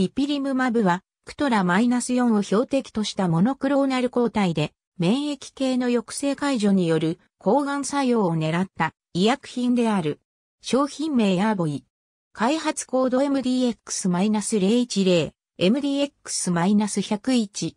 イピリムマブは、クトラマイナス -4 を標的としたモノクローナル抗体で、免疫系の抑制解除による抗がん作用を狙った医薬品である。商品名アーボイ。開発コード MDX-010、MDX-101。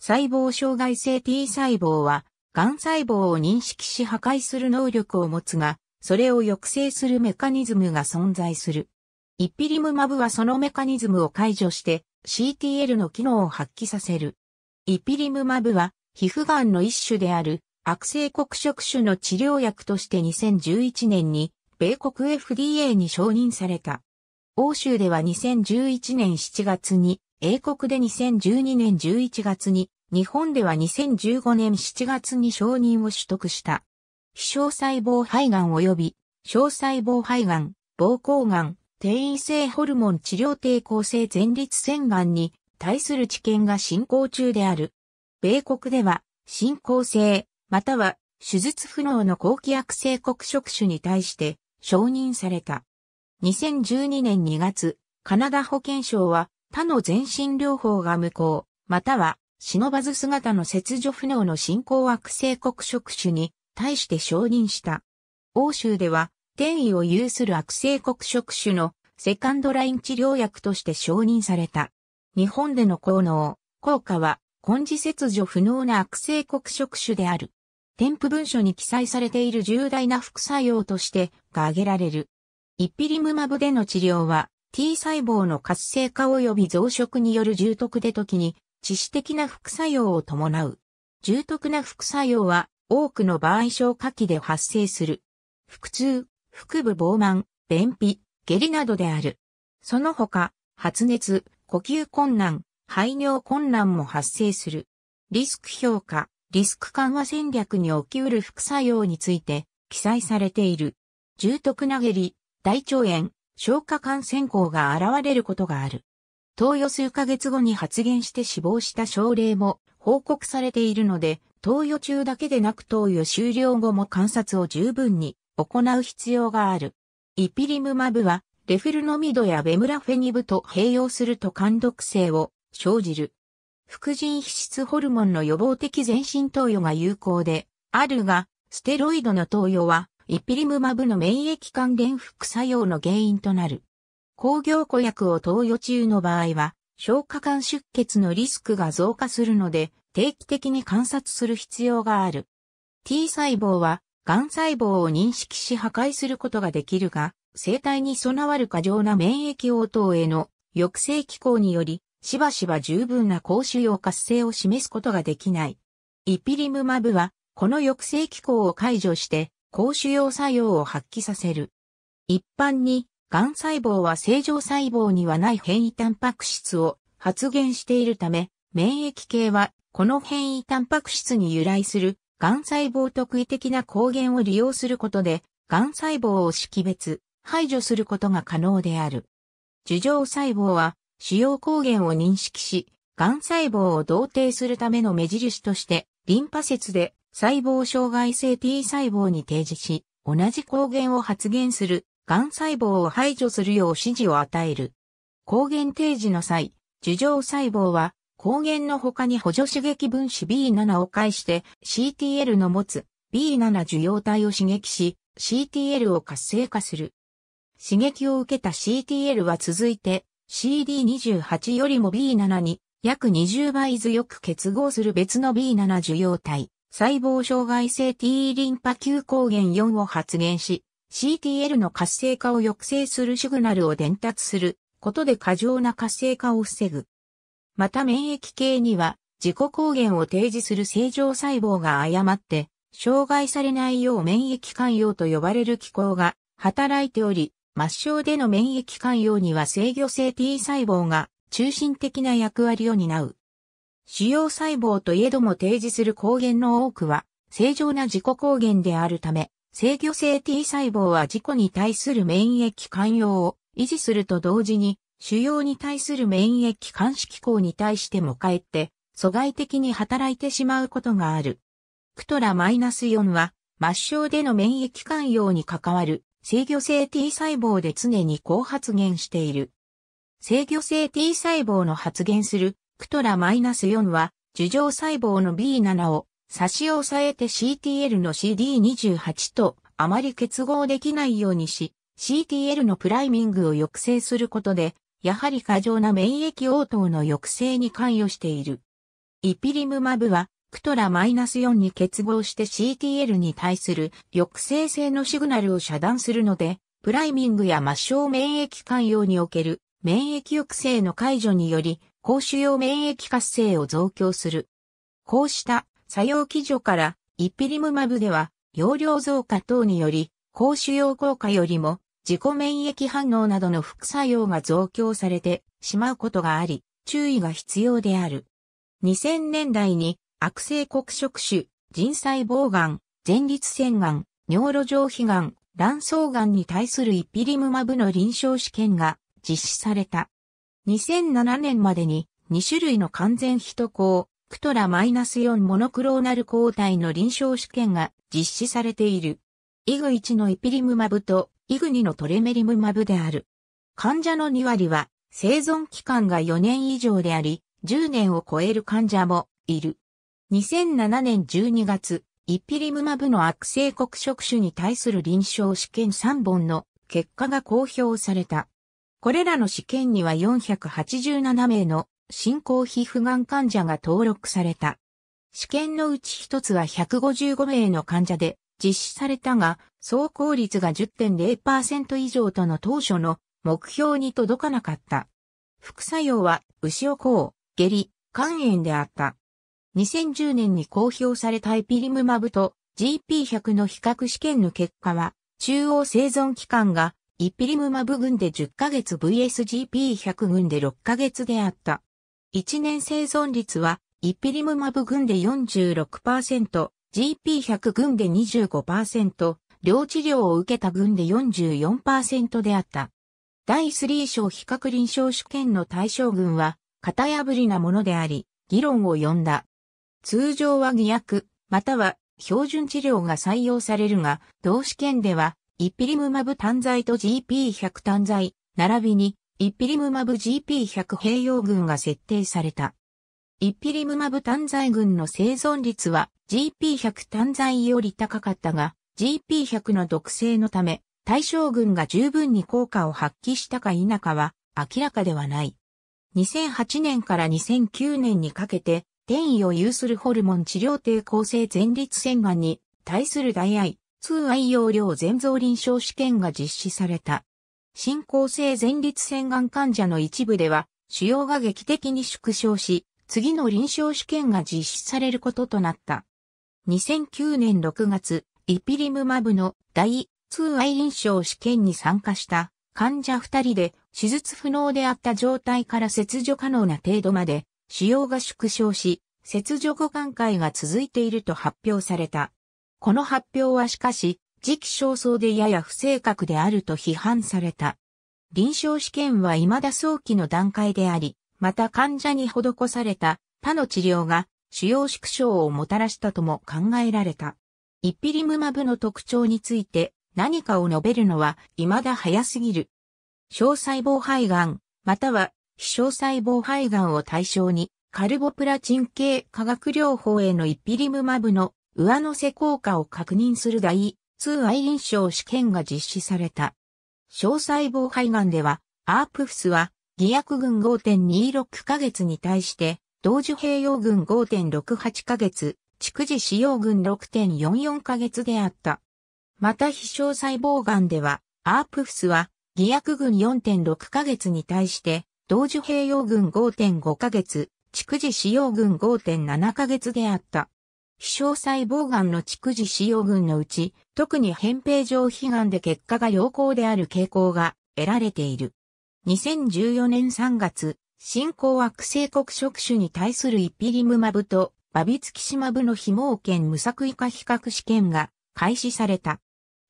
細胞障害性 T 細胞は、がん細胞を認識し破壊する能力を持つが、それを抑制するメカニズムが存在する。イピリムマブはそのメカニズムを解除して CTL の機能を発揮させる。イピリムマブは皮膚がんの一種である悪性黒色種の治療薬として2011年に米国 FDA に承認された。欧州では2011年7月に、英国で2012年11月に、日本では2015年7月に承認を取得した。非小細胞肺がん及び、小細胞肺がん、膀胱がん、転移性ホルモン治療抵抗性前立腺がんに対する治験が進行中である。米国では、進行性、または手術不能の後期悪性黒色種に対して承認された。2012年2月、カナダ保健省は他の全身療法が無効、または忍ばず姿の切除不能の進行悪性黒色種に対して承認した。欧州では転移を有する悪性黒色種のセカンドライン治療薬として承認された。日本での効能、効果は根治切除不能な悪性黒色種である。添付文書に記載されている重大な副作用としてが挙げられる。イピリムマブでの治療は T 細胞の活性化及び増殖による重篤で時に致死的な副作用を伴う。重篤な副作用は多くの場合消化器で発生する。腹痛、腹部膨満、便秘、下痢などである。その他、発熱、呼吸困難、排尿困難も発生する。リスク評価、リスク緩和戦略に起きうる副作用について記載されている。重篤な下痢、大腸炎、消化管線香が現れることがある。投与数ヶ月後に発現して死亡した症例も報告されているので、投与中だけでなく投与終了後も観察を十分に行う必要がある。イピリムマブは、レフルノミドやベムラフェニブと併用すると肝毒性を生じる。副腎皮質ホルモンの予防的全身投与が有効で、あるが、ステロイドの投与は、イピリムマブの免疫関連副作用の原因となる。工業固薬を投与中の場合は、消化管出血のリスクが増加するので、定期的に観察する必要がある。T 細胞は癌細胞を認識し破壊することができるが、生体に備わる過剰な免疫応答への抑制機構により、しばしば十分な高腫瘍活性を示すことができない。イピリムマブは、この抑制機構を解除して、高腫瘍作用を発揮させる。一般に、癌細胞は正常細胞にはない変異タンパク質を発現しているため、免疫系はこの変異タンパク質に由来する癌細胞特異的な抗原を利用することで、癌細胞を識別、排除することが可能である。樹状細胞は、主要抗原を認識し、癌細胞を同定するための目印として、リンパ節で細胞障害性 T 細胞に提示し、同じ抗原を発現する、癌細胞を排除するよう指示を与える。抗原提示の際、樹状細胞は抗原の他に補助刺激分子 B7 を介して CTL の持つ B7 受容体を刺激し CTL を活性化する。刺激を受けた CTL は続いて CD28 よりも B7 に約20倍強く結合する別の B7 受容体、細胞障害性 T リンパ球抗原4を発現し、CTL の活性化を抑制するシグナルを伝達することで過剰な活性化を防ぐ。また免疫系には自己抗原を提示する正常細胞が誤って障害されないよう免疫寛容と呼ばれる機構が働いており、末梢での免疫寛容には制御性 T 細胞が中心的な役割を担う。主要細胞といえども提示する抗原の多くは正常な自己抗原であるため、制御性 T 細胞は自己に対する免疫寛容を維持すると同時に主要に対する免疫監視機構に対してもかえって、阻害的に働いてしまうことがある。クトラマイナス -4 は、末梢での免疫寛容に関わる制御性 T 細胞で常に高発現している。制御性 T 細胞の発現するクトラマイナス -4 は、樹状細胞の B7 を差し押さえて CTL の CD28 とあまり結合できないようにし、CTL のプライミングを抑制することでやはり過剰な免疫応答の抑制に関与している。イピリムマブは、クトラマイナス -4 に結合して CTL に対する抑制性のシグナルを遮断するので、プライミングや抹消免疫関与における免疫抑制の解除により、高腫用免疫活性を増強する。こうした作用基準から、イピリムマブでは、容量増加等により、高腫用効果よりも自己免疫反応などの副作用が増強されてしまうことがあり、注意が必要である。2000年代に悪性黒色種、腎細胞癌、前立腺癌、尿路上皮癌、卵巣癌に対するイピリムマブの臨床試験が実施された。2007年までに2種類の完全ヒト抗、クトラマイナス -4 モノクローナル抗体の臨床試験が実施されている。イグ1のイピリムマブとイグニのトレメリムマブである。患者の2割は生存期間が4年以上であり、10年を超える患者もいる。2007年12月、イピリムマブの悪性黒色種に対する臨床試験3本の結果が公表された。これらの試験には487名の進行皮膚がん患者が登録された。試験のうち1つは155名の患者で実施されたが、走行率が10.0%以上との当初の目標に届かなかった。副作用は、牛を甲、下痢、肝炎であった。2010年に公表されたイピリムマブと GP100 の比較試験の結果は、中央生存期間がイピリムマブ群で10ヶ月 VSGP100 群で6ヶ月であった。1年生存率はイピリムマブ群で46%、GP100 群で25%、両治療を受けた群で44%であった。第3章比較臨床試験の対象群は、型破りなものであり、議論を呼んだ。通常は偽薬、または標準治療が採用されるが、同試験では、イピリムマブ単剤と GP100 単剤、並びに、イピリムマブ GP100 併用群が設定された。イピリムマブ単剤群の生存率は GP100 単剤より高かったが、GP100 の毒性のため、対象群が十分に効果を発揮したか否かは明らかではない。2008年から2009年にかけて、転移を有するホルモン治療抵抗性前立腺がんに対する大愛、通愛用量全増臨床試験が実施された。進行性前立腺がん患者の一部では、腫瘍が劇的に縮小し、次の臨床試験が実施されることとなった。2009年6月、イピリムマブの第2愛臨床試験に参加した患者2人で手術不能であった状態から切除可能な程度まで使用が縮小し、切除後眼界が続いていると発表された。この発表はしかし、時期尚早でやや不正確であると批判された。臨床試験は未だ早期の段階であり、また患者に施された他の治療が腫瘍縮小をもたらしたとも考えられた。イピリムマブの特徴について何かを述べるのは未だ早すぎる。小細胞肺がん、または非小細胞肺がんを対象にカルボプラチン系化学療法へのイピリムマブの上乗せ効果を確認する第2愛臨床試験が実施された。小細胞肺がんでは、アープフスは偽薬軍5.26ヶ月に対して、同時併用軍5.68ヶ月、蓄次使用軍6.44ヶ月であった。また飛翔細胞癌では、アープフスは、偽薬軍4.6ヶ月に対して、同時併用軍5.5ヶ月、蓄次使用軍5.7ヶ月であった。飛翔細胞癌の蓄次使用群のうち、特に扁平上皮癌で結果が良好である傾向が得られている。2014年3月、新興悪性黒色種に対するイピリムマブとバビツキシマブの非毛圏無作為化比較試験が開始された。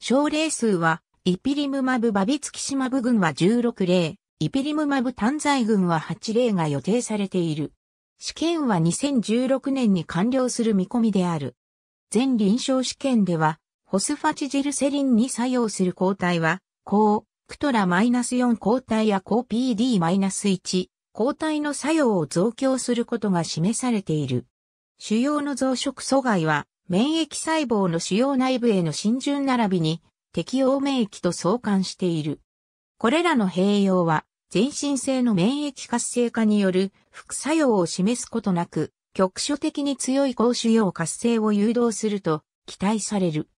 症例数は、イピリムマブバビツキシマブ群は16例、イピリムマブ単剤群は8例が予定されている。試験は2016年に完了する見込みである。全臨床試験では、ホスファチジルセリンに作用する抗体は、抗クトラ -4 抗体や抗 PD-1 抗体の作用を増強することが示されている。腫瘍の増殖阻害は、免疫細胞の腫瘍内部への浸潤並びに、適応免疫と相関している。これらの併用は、全身性の免疫活性化による副作用を示すことなく、局所的に強い高腫瘍活性を誘導すると期待される。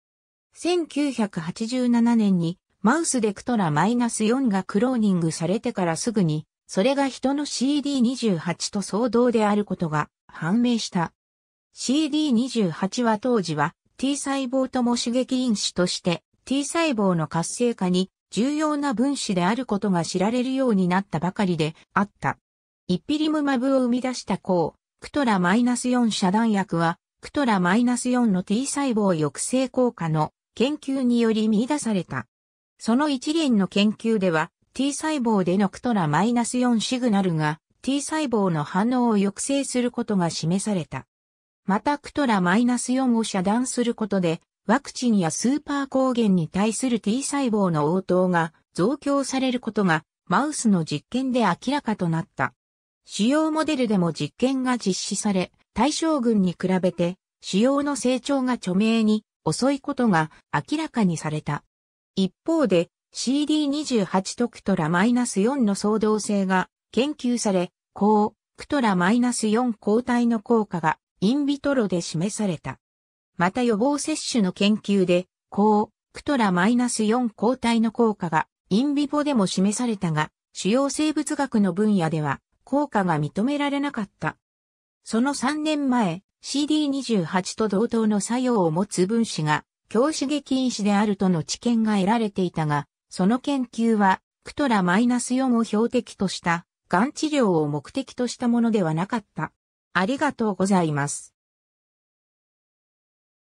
1987年にマウスデクトラ -4 がクローニングされてからすぐに、それが人の CD28 と相同であることが判明した。CD28 は当時は T 細胞とも刺激因子として T 細胞の活性化に重要な分子であることが知られるようになったばかりであった。イピリムマブを生み出した抗クトラ -4 遮断薬は、クトラ -4 の T 細胞抑制効果の研究により見出された。その一連の研究では、T 細胞でノクトラマイナス -4 シグナルが T 細胞の反応を抑制することが示された。またクトラマイナス -4 を遮断することで、ワクチンやスーパー抗原に対する T 細胞の応答が増強されることが、マウスの実験で明らかとなった。主要モデルでも実験が実施され、対象群に比べて、主要の成長が著名に遅いことが明らかにされた。一方で CD28 とクトラマイナス -4 の相動性が研究され、抗クトラマイナス -4 抗体の効果がインビトロで示された。また予防接種の研究で、抗クトラマイナス -4 抗体の効果がインビボでも示されたが、主要生物学の分野では効果が認められなかった。その3年前、CD28 と同等の作用を持つ分子が強刺激因子であるとの知見が得られていたが、その研究は、クトラマイナス -4 を標的とした、がん治療を目的としたものではなかった。ありがとうございます。